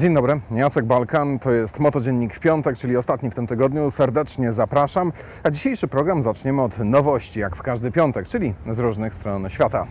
Dzień dobry, Jacek Balkan, to jest Motodziennik w piątek, czyli ostatni w tym tygodniu. Serdecznie zapraszam, a dzisiejszy program zaczniemy od nowości, jak w każdy piątek, czyli z różnych stron świata.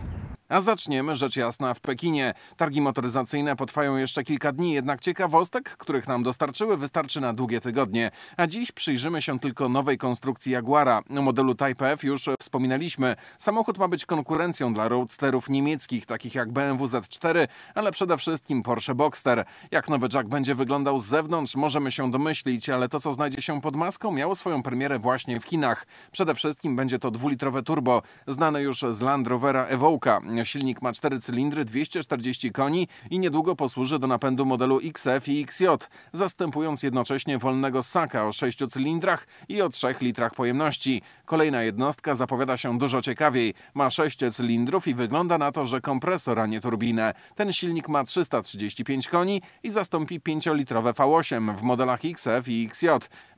A zaczniemy rzecz jasna w Pekinie. Targi motoryzacyjne potrwają jeszcze kilka dni, jednak ciekawostek, których nam dostarczyły, wystarczy na długie tygodnie. A dziś przyjrzymy się tylko nowej konstrukcji Jaguara. O modelu Type F już wspominaliśmy. Samochód ma być konkurencją dla roadsterów niemieckich, takich jak BMW Z4, ale przede wszystkim Porsche Boxster. Jak nowy Jack będzie wyglądał z zewnątrz, możemy się domyślić, ale to, co znajdzie się pod maską, miało swoją premierę właśnie w Chinach. Przede wszystkim będzie to dwulitrowe turbo, znane już z Land Rovera Evoca. Silnik ma 4 cylindry, 240 koni i niedługo posłuży do napędu modelu XF i XJ, zastępując jednocześnie wolnego Saka o 6 cylindrach i o 3 litrach pojemności. Kolejna jednostka zapowiada się dużo ciekawiej. Ma 6 cylindrów i wygląda na to, że kompresor, a nie turbinę. Ten silnik ma 335 koni i zastąpi 5-litrowe V8 w modelach XF i XJ.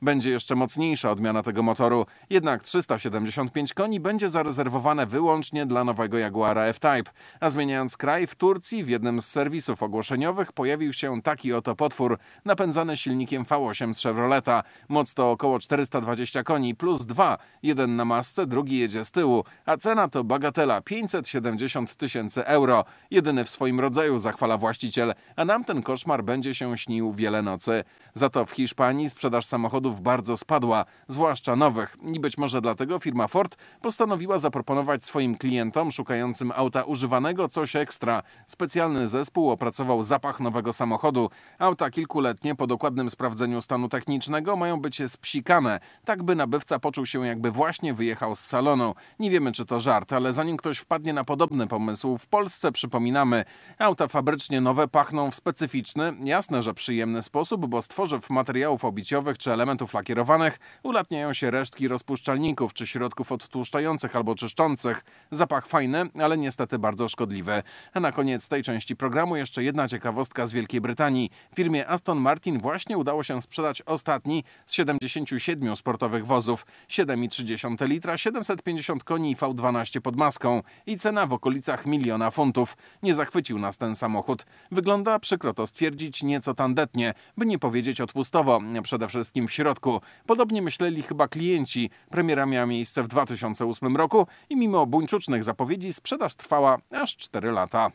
Będzie jeszcze mocniejsza odmiana tego motoru, jednak 375 koni będzie zarezerwowane wyłącznie dla nowego Jaguara F-Type. A zmieniając kraj, w Turcji w jednym z serwisów ogłoszeniowych pojawił się taki oto potwór, napędzany silnikiem V8 z Chevroleta. Moc to około 420 koni plus dwa. Jeden na masce, drugi jedzie z tyłu. A cena to bagatela 570 tysięcy euro. Jedyny w swoim rodzaju, zachwala właściciel. A nam ten koszmar będzie się śnił wiele nocy. Za to w Hiszpanii sprzedaż samochodów bardzo spadła, zwłaszcza nowych. I być może dlatego firma Ford postanowiła zaproponować swoim klientom szukającym auta używanego coś ekstra. Specjalny zespół opracował zapach nowego samochodu. Auta kilkuletnie po dokładnym sprawdzeniu stanu technicznego mają być spsikane, tak by nabywca poczuł się jakby właśnie wyjechał z salonu. Nie wiemy czy to żart, ale zanim ktoś wpadnie na podobny pomysł, w Polsce przypominamy, auta fabrycznie nowe pachną w specyficzny, jasne, że przyjemny sposób, bo z tworzyw materiałów obiciowych czy elementów lakierowanych ulatniają się resztki rozpuszczalników czy środków odtłuszczających albo czyszczących. Zapach fajny, ale niestety niestety bardzo szkodliwe. A na koniec tej części programu jeszcze jedna ciekawostka z Wielkiej Brytanii. Firmie Aston Martin właśnie udało się sprzedać ostatni z 77 sportowych wozów. 7,3 litra, 750 koni i V12 pod maską i cena w okolicach miliona funtów. Nie zachwycił nas ten samochód. Wygląda, przykro to stwierdzić, nieco tandetnie, by nie powiedzieć odpustowo, przede wszystkim w środku. Podobnie myśleli chyba klienci. Premiera miała miejsce w 2008 roku i mimo buńczucznych zapowiedzi sprzedaż trwa trwała aż 4 lata.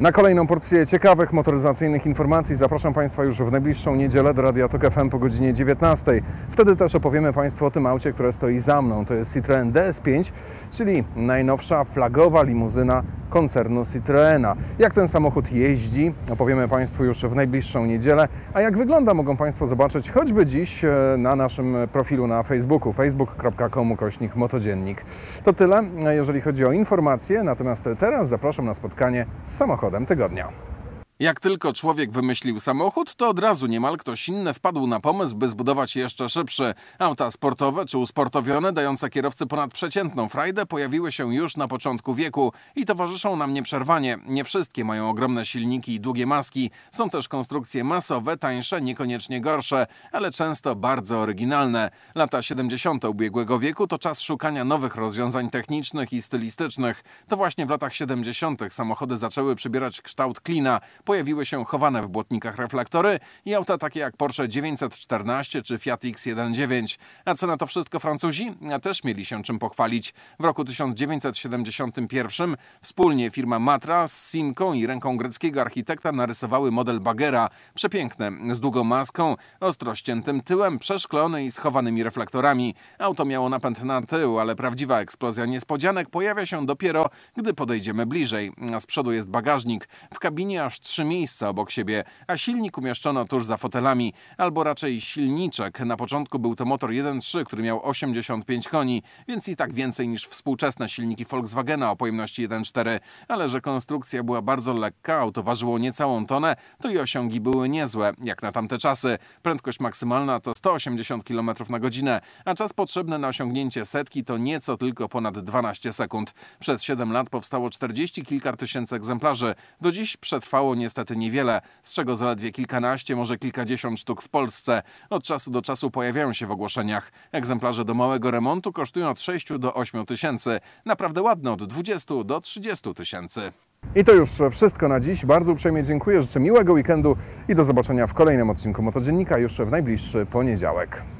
Na kolejną porcję ciekawych motoryzacyjnych informacji zapraszam Państwa już w najbliższą niedzielę do Radia Tok FM po godzinie 19. Wtedy też opowiemy Państwu o tym aucie, które stoi za mną. To jest Citroën DS5, czyli najnowsza flagowa limuzyna koncernu Citroena. Jak ten samochód jeździ, opowiemy Państwu już w najbliższą niedzielę, a jak wygląda mogą Państwo zobaczyć choćby dziś e, na naszym profilu na Facebooku facebook.com kośnik motodziennik. To tyle, e, jeżeli chodzi o informacje, natomiast teraz zapraszam na spotkanie z samochodem tygodnia. Jak tylko człowiek wymyślił samochód, to od razu niemal ktoś inny wpadł na pomysł, by zbudować jeszcze szybszy. Auta sportowe czy usportowione, dające kierowcy ponadprzeciętną frajdę, pojawiły się już na początku wieku i towarzyszą nam nieprzerwanie. Nie wszystkie mają ogromne silniki i długie maski. Są też konstrukcje masowe, tańsze, niekoniecznie gorsze, ale często bardzo oryginalne. Lata 70. ubiegłego wieku to czas szukania nowych rozwiązań technicznych i stylistycznych. To właśnie w latach 70. samochody zaczęły przybierać kształt klina, pojawiły się chowane w błotnikach reflektory i auta takie jak Porsche 914 czy Fiat X19. A co na to wszystko Francuzi? A też mieli się czym pochwalić. W roku 1971 wspólnie firma Matra z Simką i ręką greckiego architekta narysowały model Bagera. Przepiękne, z długą maską, ostro ściętym tyłem, przeszklony i schowanymi reflektorami. Auto miało napęd na tył, ale prawdziwa eksplozja niespodzianek pojawia się dopiero, gdy podejdziemy bliżej. Z przodu jest bagażnik. W kabinie aż trzy trzy miejsca obok siebie, a silnik umieszczono tuż za fotelami, albo raczej silniczek. Na początku był to motor 1.3, który miał 85 koni, więc i tak więcej niż współczesne silniki Volkswagena o pojemności 1.4, ale że konstrukcja była bardzo lekka, auto ważyło niecałą tonę, to i osiągi były niezłe, jak na tamte czasy. Prędkość maksymalna to 180 km na godzinę, a czas potrzebny na osiągnięcie setki to nieco tylko ponad 12 sekund. Przez 7 lat powstało 40 kilka tysięcy egzemplarzy. Do dziś przetrwało nie niestety niewiele, z czego zaledwie kilkanaście, może kilkadziesiąt sztuk w Polsce. Od czasu do czasu pojawiają się w ogłoszeniach. Egzemplarze do małego remontu kosztują od 6 do 8 tysięcy. Naprawdę ładne od 20 do 30 tysięcy. I to już wszystko na dziś. Bardzo uprzejmie dziękuję, życzę miłego weekendu i do zobaczenia w kolejnym odcinku Motodziennika już w najbliższy poniedziałek.